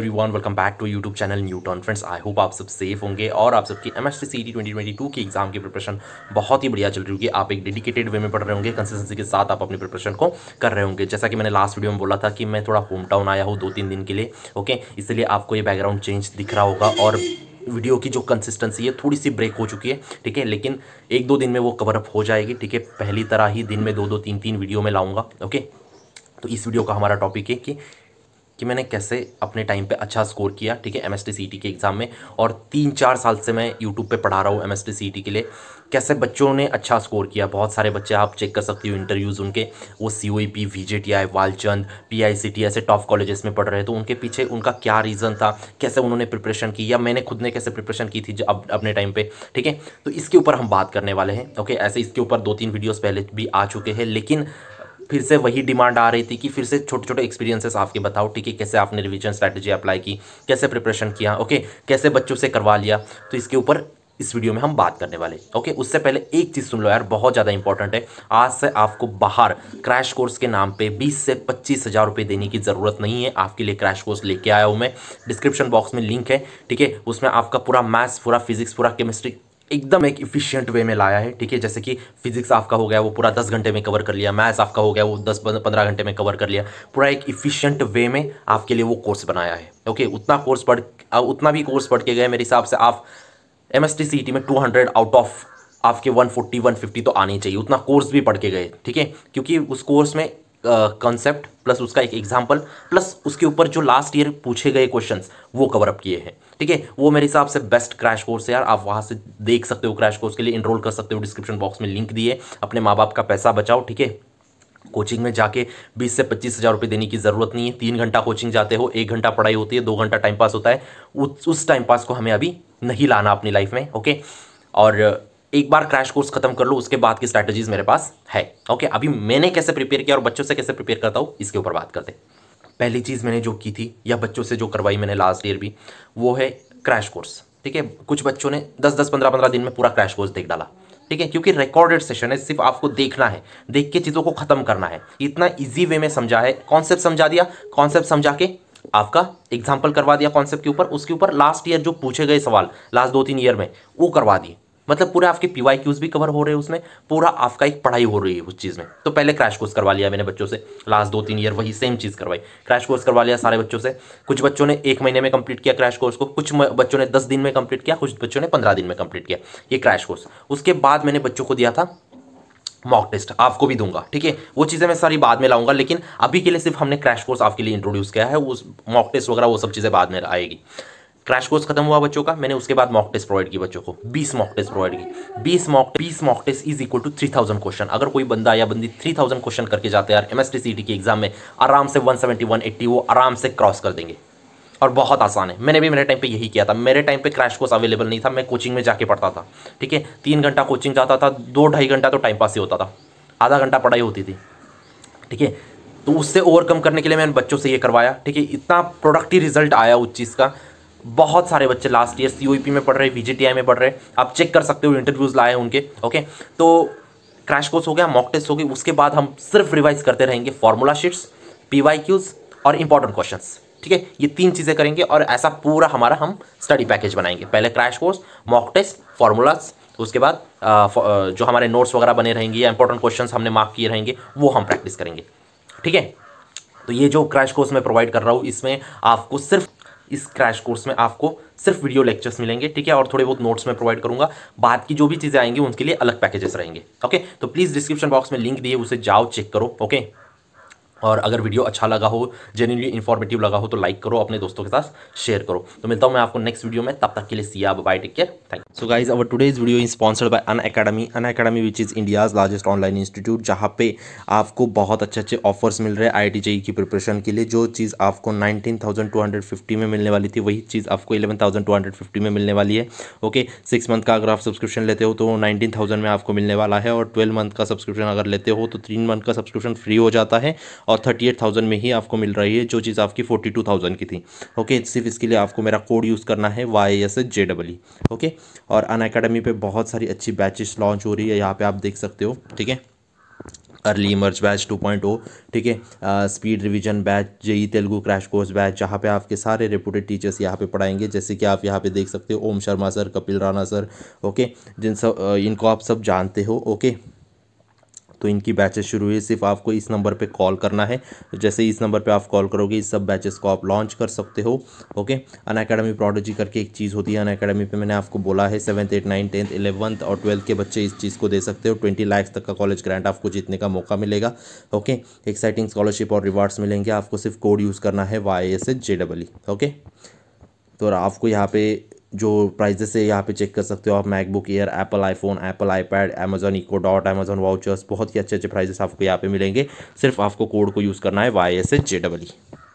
everyone welcome back to YouTube channel Newton friends I hope आप सब safe होंगे और आप सबकी एम एस टी 2022 की एग्जाम की प्रिपरेशन बहुत ही बढ़िया चल रही होगी आप एक डेडिकेटेड वे में पढ़ रहे होंगे कंसिस्टेंसी के साथ आप अपनी प्रिपरेशन को कर रहे होंगे जैसा कि मैंने लास्ट वीडियो में बोला था कि मैं थोड़ा होम टाउन आया हूँ दो तीन दिन के लिए ओके इसलिए आपको ये बैकग्राउंड चेंज दिख रहा होगा और वीडियो की जो कंसिस्टेंसी है थोड़ी सी ब्रेक हो चुकी है ठीक है लेकिन एक दो दिन में वो कवर अप हो जाएगी ठीक है पहली तरह ही दिन में दो दो तीन तीन वीडियो में लाऊंगा ओके तो इस वीडियो का हमारा टॉपिक है कि कि मैंने कैसे अपने टाइम पे अच्छा स्कोर किया ठीक है एम एस e के एग्ज़ाम में और तीन चार साल से मैं यूट्यूब पे पढ़ा रहा हूँ एम एस e के लिए कैसे बच्चों ने अच्छा स्कोर किया बहुत सारे बच्चे आप चेक कर सकते हो इंटरव्यूज़ उनके वो C O P V J T I Walchand P I C T ऐसे टॉप कॉलेजेस में पढ़ रहे तो उनके पीछे उनका क्या रीज़न था कैसे उन्होंने प्रिपरेशन की या मैंने खुद ने कैसे प्रिपरेशन की थी अब अपने टाइम पर ठीक है तो इसके ऊपर हम बात करने वाले हैं ओके ऐसे इसके ऊपर दो तीन वीडियोज़ पहले भी आ चुके हैं लेकिन फिर से वही डिमांड आ रही थी कि फिर से छोटे छोटे एक्सपीरियंसेस आपके बताओ ठीक है कैसे आपने रिविजन स्ट्रैटेजी अप्लाई की कैसे प्रिपरेशन किया ओके कैसे बच्चों से करवा लिया तो इसके ऊपर इस वीडियो में हम बात करने वाले ओके उससे पहले एक चीज़ सुन लो यार बहुत ज़्यादा इंपॉर्टेंट है आज से आपको बाहर क्रैश कोर्स के नाम पे 20 से पच्चीस हज़ार रुपये देने की ज़रूरत नहीं है आपके लिए क्रैश कोर्स लेके आया हूँ मैं डिस्क्रिप्शन बॉक्स में लिंक है ठीक है उसमें आपका पूरा मैथ्स पूरा फिजिक्स पूरा केमिस्ट्री एकदम एक इफिशियंट वे में लाया है ठीक है जैसे कि फिजिक्स आपका हो गया वो पूरा दस घंटे में कवर कर लिया मैथ्स आपका हो गया वो दस पंद्रह घंटे में कवर कर लिया पूरा एक इफिशियंट वे में आपके लिए वो कोर्स बनाया है ओके उतना कोर्स पढ़ उतना भी कोर्स पढ़ के गए मेरे हिसाब से आप M S T C T में टू हंड्रेड आउट ऑफ आपके वन फोर्टी वन फिफ्टी तो आनी चाहिए उतना कोर्स भी पढ़ के गए ठीक है क्योंकि उस कोर्स में कॉन्सेप्ट प्लस उसका एक एग्जाम्पल प्लस उसके ऊपर जो लास्ट ईयर पूछे गए क्वेश्चंस वो कवर अप किए हैं ठीक है वो मेरे हिसाब से बेस्ट क्रैश कोर्स है यार आप वहाँ से देख सकते हो क्रैश कोर्स के लिए इनरोल कर सकते हो डिस्क्रिप्शन बॉक्स में लिंक दिए अपने माँ बाप का पैसा बचाओ ठीक है कोचिंग में जाके 20 से पच्चीस हज़ार रुपये देने की ज़रूरत नहीं है तीन घंटा कोचिंग जाते हो एक घंटा पढ़ाई होती है दो घंटा टाइम पास होता है उस टाइम पास को हमें अभी नहीं लाना अपनी लाइफ में ओके और एक बार क्रैश कोर्स खत्म कर लो उसके बाद की स्ट्रैटेजीज मेरे पास है ओके अभी मैंने कैसे प्रिपेयर किया और बच्चों से कैसे प्रिपेयर करता हूँ इसके ऊपर बात करते हैं पहली चीज़ मैंने जो की थी या बच्चों से जो करवाई मैंने लास्ट ईयर भी वो है क्रैश कोर्स ठीक है कुछ बच्चों ने दस दस पंद्रह पंद्रह दिन में पूरा क्रैश कोर्स देख डाला ठीक है क्योंकि रिकॉर्डेड सेशन है सिर्फ आपको देखना है देख के चीज़ों को ख़त्म करना है इतना ईजी वे में समझा है कॉन्सेप्ट समझा दिया कॉन्सेप्ट समझा के आपका एग्जाम्पल करवा दिया कॉन्सेप्ट के ऊपर उसके ऊपर लास्ट ईयर जो पूछे गए सवाल लास्ट दो तीन ईयर में वो करवा दिए मतलब पूरा आपके पी वाई क्यूज़ भी कवर हो रहे हैं उसमें पूरा आपका एक पढ़ाई हो रही है उस चीज़ में तो पहले क्रैश कोर्स करवा लिया मैंने बच्चों से लास्ट दो तीन ईयर वही सेम चीज़ करवाई क्रैश कोर्स करवा लिया सारे बच्चों से कुछ बच्चों ने एक महीने में कंप्लीट किया क्रैश कोर्स को कुछ बच्चों ने दस दिन में कंप्लीट किया कुछ बच्चों ने पंद्रह दिन में कंप्लीट किया ये क्रैश कोर्स उसके बाद मैंने बच्चों को दिया था मॉक टेस्ट आपको भी दूंगा ठीक है वो चीज़ें मैं सारी बाद में लाऊंगा लेकिन अभी के लिए सिर्फ हमने क्रैश कोर्स आपके लिए इंट्रोड्यूस किया है उस मॉक टेस्ट वगैरह वो सब चीज़ें बाद में आएगी क्रैश कोर्स खत्म हुआ बच्चों का मैंने उसके बाद मॉक टेस्ट प्रोवाइड की बच्चों को 20 मॉक टेस्ट प्रोवाइड की 20 mock 20 mock test is equal to 3000 question अगर कोई बंदा या बंदी 3000 क्वेश्चन करके जाते हैं सी टी के एग्जाम में आराम से वन एट्टी वो आराम से क्रॉस कर देंगे और बहुत आसान है मैंने भी मेरे टाइम पे यही किया था मेरे टाइम पे क्रैश कोर्स अवेलेबल नहीं था मैं कोचिंग में जाके पढ़ता था ठीक है तीन घंटा कोचिंग जाता था दो ढाई घंटा तो टाइम पास ही होता था आधा घंटा पढ़ाई होती थी ठीक है तो उससे ओवरकम करने के लिए मैंने बच्चों से ये करवाया ठीक है इतना प्रोडक्टिव रिजल्ट आया उस चीज़ का बहुत सारे बच्चे लास्ट ईयर सी में पढ़ रहे वी में पढ़ रहे आप चेक कर सकते हो इंटरव्यूज़ लाए उनके ओके तो क्रैश कोर्स हो गया मॉक टेस्ट हो गई उसके बाद हम सिर्फ रिवाइज करते रहेंगे फॉर्मूला शीट्स पी और इंपॉर्टेंट क्वेश्चन ठीक है ये तीन चीज़ें करेंगे और ऐसा पूरा हमारा हम स्टडी पैकेज बनाएंगे पहले crash course mock test formulas उसके बाद आ, जो हमारे नोट्स वगैरह बने रहेंगे या इंपॉर्टेंट क्वेश्चंस हमने मार्क किए रहेंगे वो हम प्रैक्टिस करेंगे ठीक है तो ये जो क्रैश कोर्स मैं प्रोवाइड कर रहा हूँ इसमें आपको सिर्फ इस क्रैश कोर्स में आपको सिर्फ वीडियो लेक्चर्स मिलेंगे ठीक है और थोड़े बहुत नोट्स में प्रोवाइड करूंगा बाद की जो भी चीज़ें आएंगी उनके लिए अलग पैकेजेस रहेंगे ओके तो प्लीज़ डिस्क्रिप्शन बॉक्स में लिंक दिए उसे जाओ चेक करो ओके और अगर वीडियो अच्छा लगा हो जेन्यनली इन्फॉर्मेटिव लगा हो तो लाइक करो अपने दोस्तों के साथ शेयर करो तो मिलता हूँ मैं आपको नेक्स्ट वीडियो में तब तक के लिए see ya bye take care thank you so guys our today's video is sponsored by Unacademy Unacademy which is India's largest online institute जहाँ पे आपको बहुत अच्छे अच्छे ऑफर्स मिल रहे हैं आई टी e की प्रिपरेशन के लिए जो चीज़ आपको nineteen thousand two hundred fifty में मिलने वाली थी वही चीज़ आपको eleven thousand two hundred fifty में मिलने वाली है ओके सिक्स मंथ का अगर आप सब्सक्रिप्शन लेते हो तो नाइनटीन थाउजेंड में आपको मिलने वाला है और ट्वेल्व मंथ का सब्सक्रिप्शन अगर लेते हो तो तीन मंथ का सब्सक्रिप्शन फ्री हो जाता है और थर्टी एट थाउजेंड में ही आपको मिल रही है जो चीज़ आपकी फोर्टी टू थाउजेंड की थी ओके सिर्फ इसके लिए आपको मेरा कोड यूज़ करना है Y S J double E okay और अन अकेडमी पर बहुत सारी अच्छी बैचेस लॉन्च हो रही है यहाँ पर आप देख सकते हो ठीक है अर्ली इमर्ज बैच 2.0 ठीक है speed revision batch JEE Telugu crash course batch जहाँ पे आपके सारे रिपोर्टेड टीचर्स यहाँ पे पढ़ाएंगे जैसे कि आप यहाँ पे देख सकते हो Om Sharma sir Kapil Rana sir okay जिन सब इनको आप सब जानते हो ओके तो इनकी बैचेस शुरू हुई सिर्फ आपको इस नंबर पर कॉल करना है तो जैसे इस नंबर पर आप कॉल करोगे इस सब बैचेस को आप लॉन्च कर सकते हो ओके अन अकेडमी प्रोडोजी करके एक चीज़ होती है अन अकेडमी पर मैंने आपको बोला है seventh eight nine tenth eleventh और ट्वेल्थ के बच्चे इस चीज़ को दे सकते हो ट्वेंटी लाख तक का कॉलेज ग्रांट आपको जीतने का मौका मिलेगा ओके एक्साइटिंग स्कॉलरशिप और रिवार्ड्स मिलेंगे आपको सिर्फ कोड यूज़ करना है Y S S J double E okay तो आपको यहाँ पे जो प्राइजेस है यहाँ पे चेक कर सकते हो आप MacBook Air Apple iPhone Apple iPad Amazon Echo Dot Amazon vouchers बहुत ही अच्छे अच्छे प्राइजेस आपको यहाँ पे मिलेंगे सिर्फ आपको कोड को यूज़ करना है Y S H J double ई